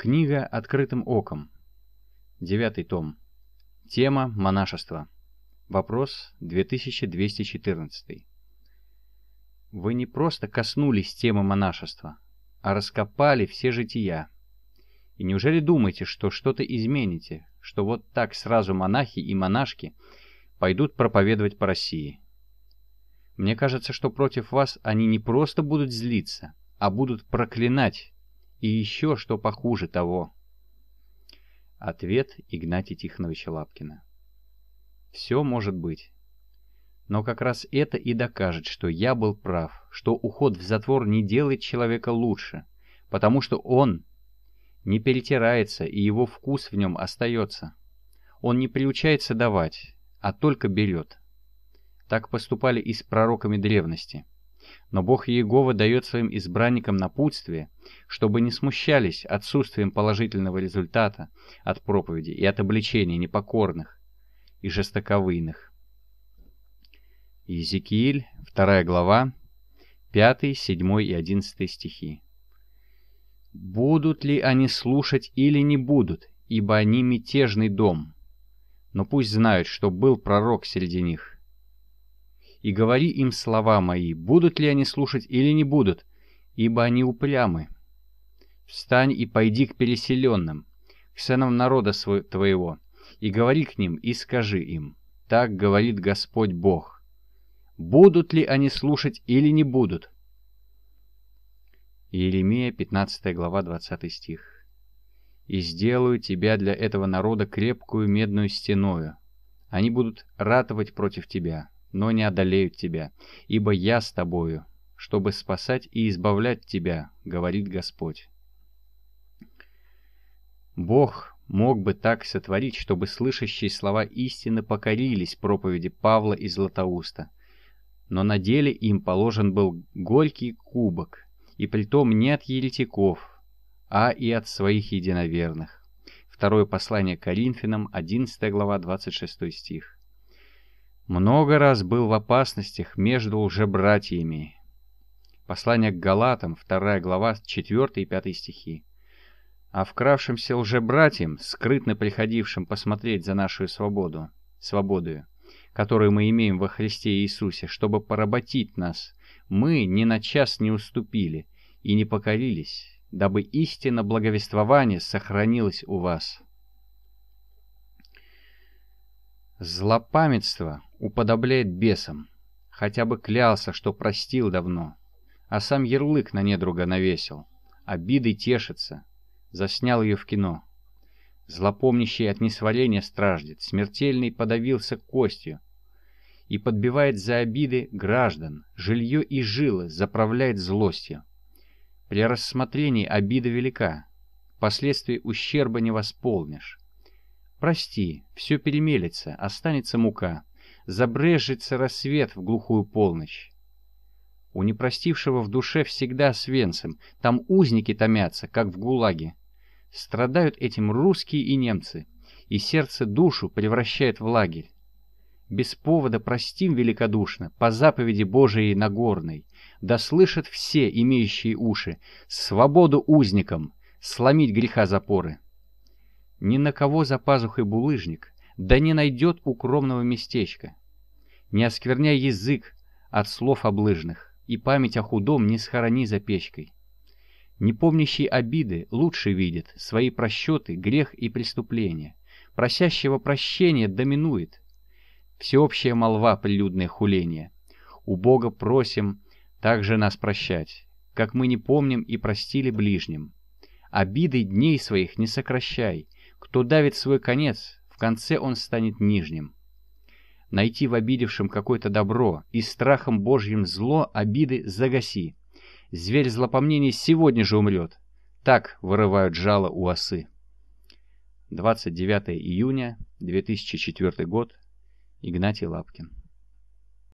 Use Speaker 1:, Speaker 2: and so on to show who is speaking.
Speaker 1: Книга «Открытым оком». Девятый том. Тема «Монашество». Вопрос 2214. Вы не просто коснулись темы монашества, а раскопали все жития. И неужели думаете, что что-то измените, что вот так сразу монахи и монашки пойдут проповедовать по России? Мне кажется, что против вас они не просто будут злиться, а будут проклинать и еще что похуже того. Ответ Игнатия Тихоновича Лапкина. Все может быть. Но как раз это и докажет, что я был прав, что уход в затвор не делает человека лучше, потому что он не перетирается, и его вкус в нем остается. Он не приучается давать, а только берет. Так поступали и с пророками древности но Бог Иегова дает своим избранникам напутствие, чтобы не смущались отсутствием положительного результата от проповеди и от обличения непокорных и жестоковыйных. Иезекииль, 2 глава, 5, 7 и 11 стихи. «Будут ли они слушать или не будут, ибо они мятежный дом? Но пусть знают, что был пророк среди них» и говори им слова мои, будут ли они слушать или не будут, ибо они упрямы. Встань и пойди к переселенным, к сынам народа твоего, и говори к ним, и скажи им, так говорит Господь Бог. Будут ли они слушать или не будут? Иеремия, 15 глава, 20 стих. «И сделаю тебя для этого народа крепкую медную стеною. Они будут ратовать против тебя, но не одолеют тебя, ибо я с тобою, чтобы спасать и избавлять тебя, говорит Господь. Бог мог бы так сотворить, чтобы слышащие слова истины покорились проповеди Павла из Златоуста, но на деле им положен был горький кубок, и притом не от еретиков, а и от своих единоверных. Второе послание Коринфянам, 11 глава, 26 стих много раз был в опасностях между уже братьями. Послание к Галатам, 2 глава, 4 и 5 стихи. А вкравшимся братьям, скрытно приходившим посмотреть за нашу свободу, свободою, которую мы имеем во Христе Иисусе, чтобы поработить нас, мы ни на час не уступили и не покорились, дабы истина благовествования сохранилась у вас. Злопамятство уподобляет бесам. Хотя бы клялся, что простил давно. А сам ярлык на недруга навесил. Обидой тешится. Заснял ее в кино. Злопомнящий от несварения страждет, смертельный подавился костью. И подбивает за обиды граждан, жилье и жилы, заправляет злостью. При рассмотрении обида велика, последствий ущерба не восполнишь. Прости, все перемелется, останется мука забрежется рассвет в глухую полночь. У непростившего в душе всегда с венцем, там узники томятся, как в гулаге. Страдают этим русские и немцы, и сердце душу превращает в лагерь. Без повода простим великодушно, по заповеди Божией Нагорной, да слышат все имеющие уши, свободу узникам, сломить греха запоры. Ни на кого за пазухой булыжник — да не найдет укромного местечка. Не оскверняй язык от слов облыжных, и память о худом не схорони за печкой. Не помнящий обиды лучше видит свои просчеты, грех и преступления. Просящего прощения доминует. Всеобщая молва прилюдное хуление. У Бога просим также нас прощать, как мы не помним и простили ближним. Обиды дней своих не сокращай, кто давит свой конец, в конце он станет нижним. Найти в обидевшем какое-то добро и страхом Божьим зло обиды загаси. Зверь злопомнений сегодня же умрет. Так вырывают жало у осы. 29 июня 2004 год. Игнатий Лапкин.